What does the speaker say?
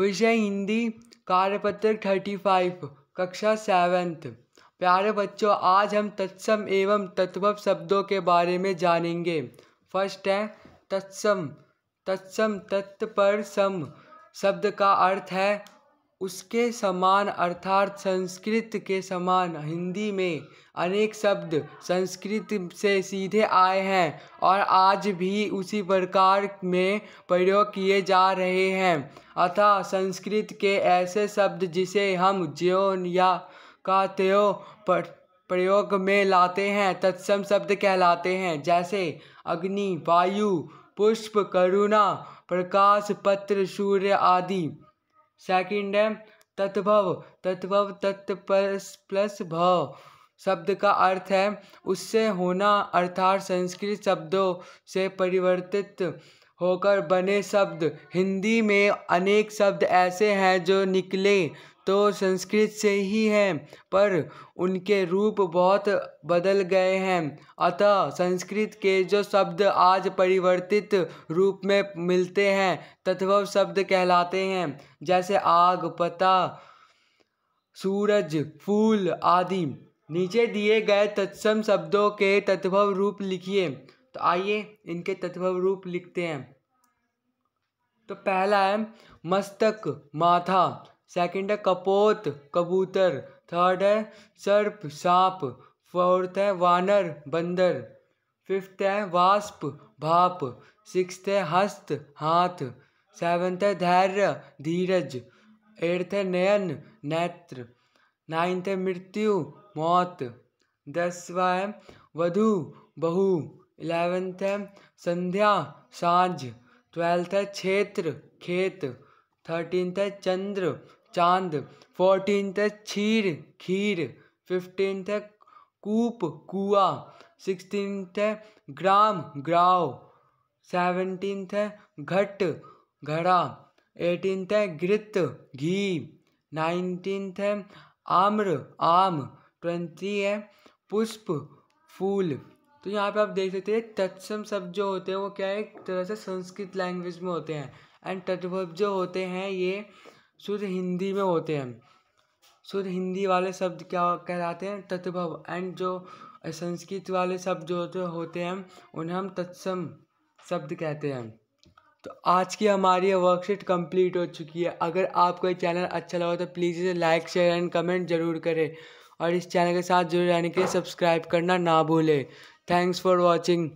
विषय हिंदी कार्यपत्र thirty five कक्षा सेवेंथ प्यारे बच्चों आज हम तत्सम एवं तत्व शब्दों के बारे में जानेंगे फर्स्ट है तत्सम तत्सम तत्पर सम शब्द का अर्थ है उसके समान अर्थात संस्कृत के समान हिंदी में अनेक शब्द संस्कृत से सीधे आए हैं और आज भी उसी प्रकार में प्रयोग किए जा रहे हैं अतः संस्कृत के ऐसे शब्द जिसे हम ज्योन या का त्यो प्रयोग में लाते हैं तत्सम शब्द कहलाते हैं जैसे अग्नि वायु पुष्प करुणा प्रकाश पत्र सूर्य आदि सेकंड है तत्भव तत्भव तत्व प्लस भव शब्द का अर्थ है उससे होना अर्थात संस्कृत शब्दों से परिवर्तित होकर बने शब्द हिंदी में अनेक शब्द ऐसे हैं जो निकले तो संस्कृत से ही है पर उनके रूप बहुत बदल गए हैं अतः संस्कृत के जो शब्द आज परिवर्तित रूप में मिलते हैं तत्व शब्द कहलाते हैं जैसे आग पता सूरज फूल आदि नीचे दिए गए तत्सम शब्दों के तत्व रूप लिखिए तो आइए इनके तत्व रूप लिखते हैं तो पहला है मस्तक माथा सेकंड है कपोत कबूतर थर्ड है सर्प सांप फोर्थ है वानर बंदर फिफ्थ है वास्प भाप सिक्स्थ है हस्त हाथ सेवन्थ है धैर्य धीरज एट्थ है नयन नेत्र नाइन्थ है मृत्यु मौत दसवा है वधु बहु इलेवेंथ है संध्या सांझ ट्वेल्थ है क्षेत्र खेत थर्टीन्थ है चंद्र चांद फोर्टीन है छीर खीर फिफ्टीन है कूप कुआ सिक्सटीन है ग्राम ग्राव सेवनटीन है घट घड़ा एटीन है घृत घी नाइनटीन है आम्र आम ट्वेंटी है पुष्प फूल तो यहाँ पे आप देख सकते हैं तत्सम शब्द जो होते हैं वो क्या है एक तरह से संस्कृत लैंग्वेज में होते हैं एंड तटभव जो होते हैं ये शुद्ध हिंदी में होते हैं शुद्ध हिंदी वाले शब्द क्या कहलाते हैं तत्भव एंड जो संस्कृत वाले शब्द जो होते होते हैं उन्हें हम तत्सम शब्द कहते हैं तो आज की हमारी वर्कशीट कंप्लीट हो चुकी है अगर आपको ये चैनल अच्छा लगा तो प्लीज़ इसे लाइक शेयर एंड कमेंट जरूर करें और इस चैनल के साथ जुड़े रहने के लिए सब्सक्राइब करना ना भूलें थैंक्स फॉर वॉचिंग